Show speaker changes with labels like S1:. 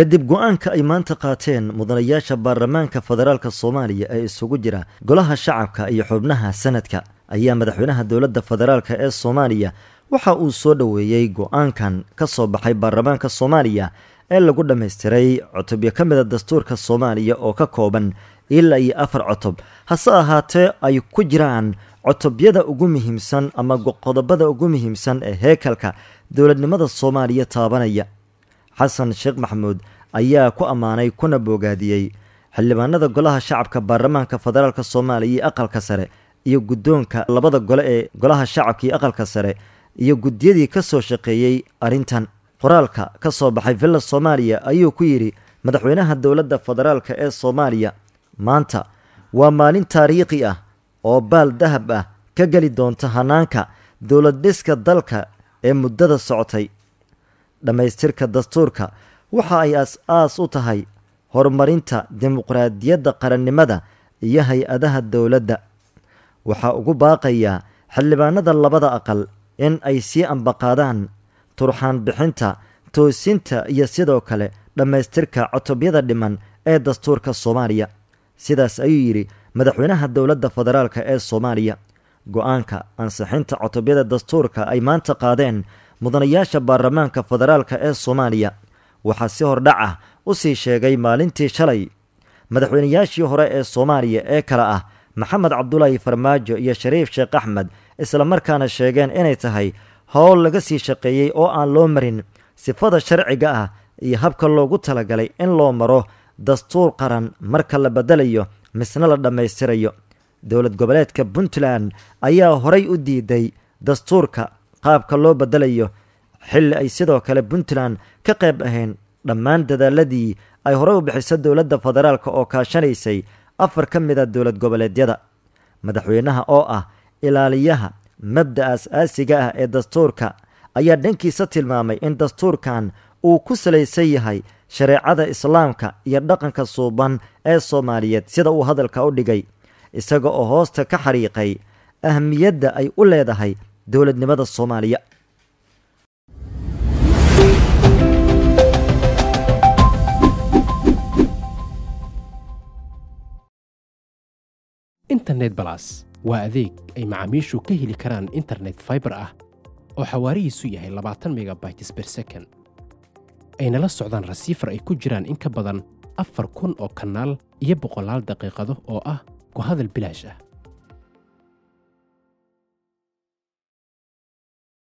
S1: kadib go-aanka ay maanta qaateen mudanayaasha baarlamaanka federaalk soomaaliya ee isugu jira golaha shacabka iyo xubnaha sanadka ayaa madaxweynaha dowladda federaalk ee soomaaliya waxa uu soo dhoweeyey go-aankan ka soo baxay baarlamaanka soomaaliya ee lagu dhammaystiray cutubyo ka mida dastuurka soomaaliya oo ka kooban ilaa iyo afar cutub hase ahaatee ay ku jiraan cutubyada ugu muhiimsan ama qodobada ugu muhiimsan ee heekalka dowladnimada soomaaliya taabanaya xasan sheekh maxamuud ayaa ku ammaanay kuna boogaadiyey xildhibaanada golaha shacabka baarlamaanka federaalk soomaaliya iyo aqalka sare iyo guddoonka labada gole ee golaha shacabka iyo aqalka sare iyo guddiyadii ka soo shaqeeyey arrintan qoraalka ka soo baxay villa soomaaliya ayuu ku yidhi madaxweynaha dowladda federaalk ee soomaaliya maanta waa maalin taariikhi ah oo baal dahab ah ka geli doonta hannaanka dowladhiska dalka ee muddada socotay dhammaystirka dastuurka waxa ay aas aas u tahay horumarinta dimuqraadiyadda qarannimada iyo hay-adaha dowladda waxaa ugu baaqayaa xildhibaanada labada aqal in ay sii ambaqaadaan turxaan bixinta toosinta iyo sidoo kale dhammaystirka cotobyada dhiman ee dastuurka soomaaliya sidaas ayuu yidhi madaxweynaha dowladda federaalk ee soomaaliya go-aanka ansixinta cotobyada dastuurka ay maanta qaadeen mudanayaasha baarlamaanka federaalka ee soomaaliya waxaa si hordhac ah u sii sheegay maalintii shalay madaxweynayaashii hore ee soomaaliya ee kale ah maxamed cabdulaahi farmaajo iyo shariif sheekh axmed islamarkaana sheegeen inay tahay howl laga sii shaqeeyey oo aan loo marin sifada sharciga ah iyo habka loogu talagalay in loo maro dastuur qaran marka la bedelayo misna la dhammaystirayo dowlad goboleedka puntland ayaa horay u diiday dastuurka qaabka loo bedelayo xilli ay sidoo kale puntland ka qayb ahayn dhammaan dadaaladii ay hore u bixisa dowladda federaalka oo kaashanaysay afar ka mid a ah dowlad goboleedyada madaxweynaha oo ah ilaaliyaha mabda aas-aasiga ah ee dastuurka ayaa dhankiisa tilmaamay in dastuurkan uu ku salaysan yahay shareecada islaamka iyo dhaqanka suuban ee soomaaliyeed sida uu hadalka u dhigay isaga oo hoosta ka xariiqay ahmiyadda ay u leedahay dowladnimada Soomaaliya
S2: internet balas waa adeeg ay macaamiishu ka heli karaan internet fiber ah oo xawaarihiisu yahay labaatan megabytes per second ayna la socdaan rasiifar ay ku jiraan in ka badan afar kun oo kanaal iyo boqolaal daqiiqado oo ah ku hadal bilaash ah